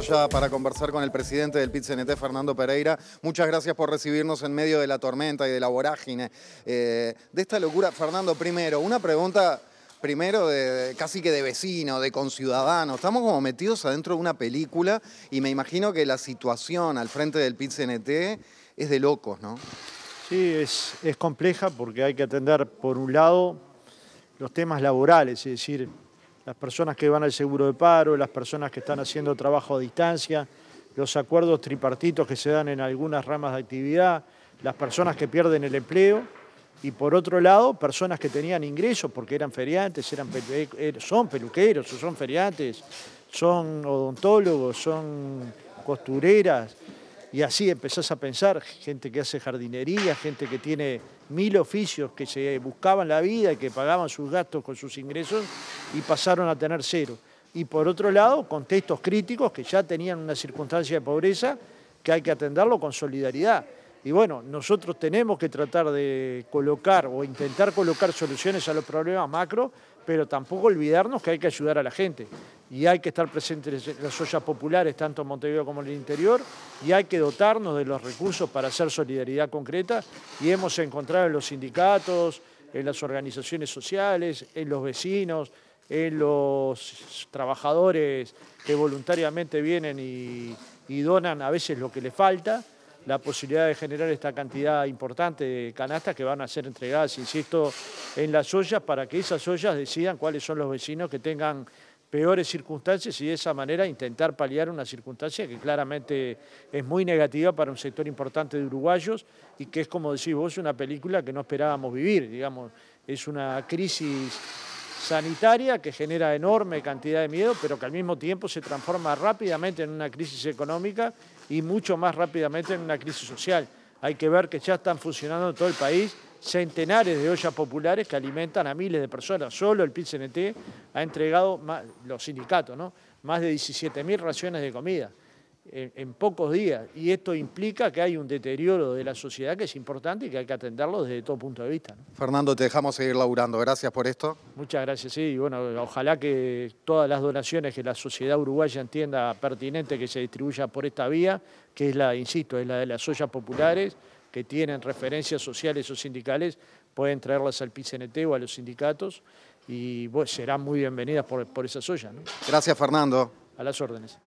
ya para conversar con el presidente del PITCNT, Fernando Pereira. Muchas gracias por recibirnos en medio de la tormenta y de la vorágine eh, de esta locura. Fernando, primero, una pregunta primero de, casi que de vecino, de conciudadano. Estamos como metidos adentro de una película y me imagino que la situación al frente del PITCNT es de locos, ¿no? Sí, es, es compleja porque hay que atender, por un lado, los temas laborales, es decir, las personas que van al seguro de paro, las personas que están haciendo trabajo a distancia, los acuerdos tripartitos que se dan en algunas ramas de actividad, las personas que pierden el empleo y por otro lado personas que tenían ingresos porque eran feriantes, eran eh, eh, son peluqueros, o son feriantes, son odontólogos, son costureras, y así empezás a pensar, gente que hace jardinería, gente que tiene mil oficios, que se buscaban la vida y que pagaban sus gastos con sus ingresos y pasaron a tener cero. Y por otro lado, contextos críticos que ya tenían una circunstancia de pobreza que hay que atenderlo con solidaridad. Y bueno, nosotros tenemos que tratar de colocar o intentar colocar soluciones a los problemas macro, pero tampoco olvidarnos que hay que ayudar a la gente y hay que estar presentes en las ollas populares, tanto en Montevideo como en el interior, y hay que dotarnos de los recursos para hacer solidaridad concreta, y hemos encontrado en los sindicatos, en las organizaciones sociales, en los vecinos, en los trabajadores que voluntariamente vienen y, donan a veces lo que les falta, la posibilidad de generar esta cantidad importante de canastas que van a ser entregadas, insisto, en las ollas para que esas ollas decidan cuáles son los vecinos que tengan peores circunstancias y de esa manera intentar paliar una circunstancia que claramente es muy negativa para un sector importante de uruguayos y que es, como decís vos, una película que no esperábamos vivir, digamos, es una crisis sanitaria que genera enorme cantidad de miedo, pero que al mismo tiempo se transforma rápidamente en una crisis económica y mucho más rápidamente en una crisis social. Hay que ver que ya están funcionando en todo el país centenares de ollas populares que alimentan a miles de personas. Solo el CNT ha entregado, los sindicatos, ¿no? más de 17.000 raciones de comida en, pocos días. Y esto implica que hay un deterioro de la sociedad que es importante y que hay que atenderlo desde todo punto de vista. Fernando, te dejamos seguir laburando. Gracias por esto. Muchas gracias, sí. Y bueno, ojalá que todas las donaciones que la sociedad uruguaya entienda pertinente que se distribuya por esta vía, que es la, insisto, es la de las ollas populares que tienen referencias sociales o sindicales pueden traerlas al PCNT o a los sindicatos y serán muy bienvenidas por, esa soya. Gracias, Fernando. A las órdenes.